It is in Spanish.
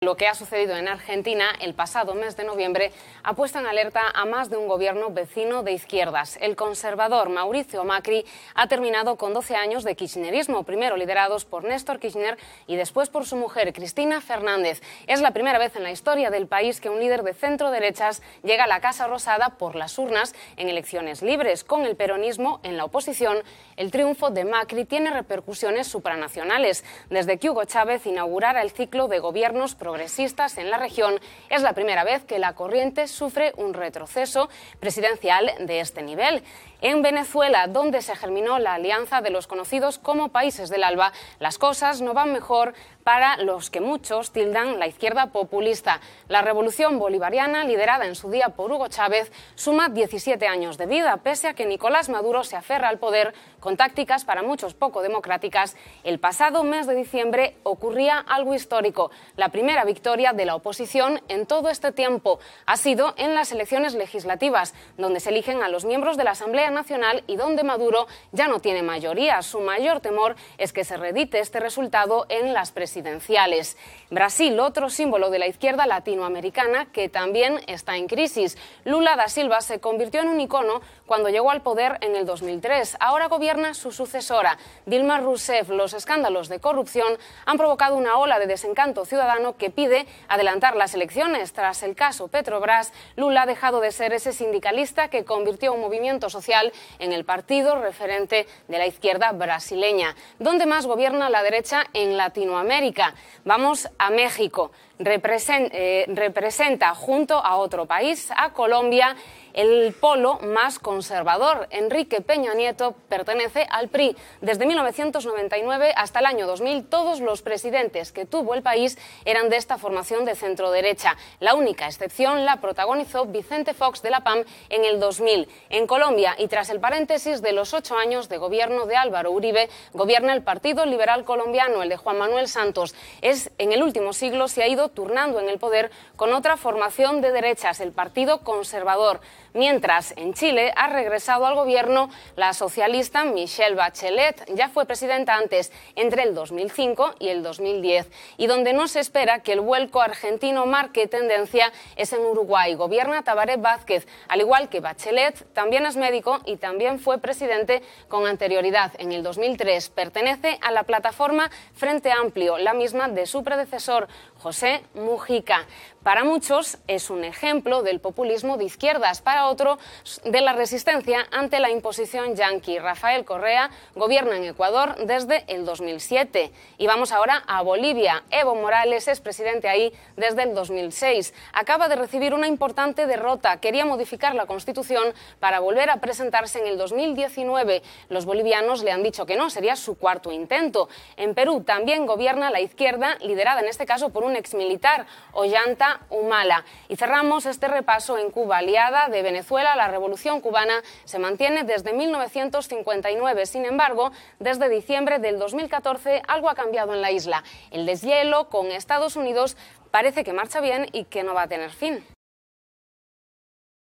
Lo que ha sucedido en Argentina el pasado mes de noviembre ha puesto en alerta a más de un gobierno vecino de izquierdas. El conservador Mauricio Macri ha terminado con 12 años de kirchnerismo, primero liderados por Néstor Kirchner y después por su mujer Cristina Fernández. Es la primera vez en la historia del país que un líder de centro derechas llega a la Casa Rosada por las urnas en elecciones libres, con el peronismo en la oposición. El triunfo de Macri tiene repercusiones supranacionales, desde que Hugo Chávez inaugurara el ciclo de gobiernos progresistas en la región, es la primera vez que la corriente sufre un retroceso presidencial de este nivel. En Venezuela, donde se germinó la alianza de los conocidos como países del ALBA, las cosas no van mejor para los que muchos tildan la izquierda populista. La revolución bolivariana, liderada en su día por Hugo Chávez, suma 17 años de vida, pese a que Nicolás Maduro se aferra al poder con tácticas para muchos poco democráticas. El pasado mes de diciembre ocurría algo histórico. La primera victoria de la oposición en todo este tiempo. Ha sido en las elecciones legislativas, donde se eligen a los miembros de la Asamblea Nacional y donde Maduro ya no tiene mayoría. Su mayor temor es que se redite este resultado en las presidenciales. Brasil, otro símbolo de la izquierda latinoamericana que también está en crisis. Lula da Silva se convirtió en un icono cuando llegó al poder en el 2003. Ahora gobierna su sucesora, Dilma Rousseff. Los escándalos de corrupción han provocado una ola de desencanto ciudadano que pide adelantar las elecciones. Tras el caso Petrobras, Lula ha dejado de ser ese sindicalista que convirtió un movimiento social en el partido referente de la izquierda brasileña, donde más gobierna la derecha en Latinoamérica. Vamos a México. Eh, representa junto a otro país, a Colombia, el polo más conservador. Enrique Peña Nieto pertenece al PRI. Desde 1999 hasta el año 2000, todos los presidentes que tuvo el país eran de esta formación de centro derecha. La única excepción la protagonizó Vicente Fox de la PAM en el 2000. En Colombia, y tras el paréntesis de los ocho años de gobierno de Álvaro Uribe, gobierna el Partido Liberal Colombiano, el de Juan Manuel Santos. Es en el último siglo se ha ido turnando en el poder con otra formación de derechas, el Partido Conservador mientras en Chile ha regresado al gobierno la socialista Michelle Bachelet. Ya fue presidenta antes, entre el 2005 y el 2010, y donde no se espera que el vuelco argentino marque tendencia es en Uruguay. Gobierna Tabaré Vázquez, al igual que Bachelet, también es médico y también fue presidente con anterioridad. En el 2003 pertenece a la plataforma Frente Amplio, la misma de su predecesor, José Mujica. Para muchos es un ejemplo del populismo de izquierdas. Para otro de la resistencia ante la imposición yanqui. Rafael Correa gobierna en Ecuador desde el 2007. Y vamos ahora a Bolivia. Evo Morales es presidente ahí desde el 2006. Acaba de recibir una importante derrota. Quería modificar la Constitución para volver a presentarse en el 2019. Los bolivianos le han dicho que no, sería su cuarto intento. En Perú también gobierna la izquierda, liderada en este caso por un exmilitar, Ollanta Humala. Y cerramos este repaso en Cuba, aliada de Venezuela, la Revolución cubana se mantiene desde 1959. Sin embargo, desde diciembre del 2014 algo ha cambiado en la isla. El deshielo con Estados Unidos parece que marcha bien y que no va a tener fin.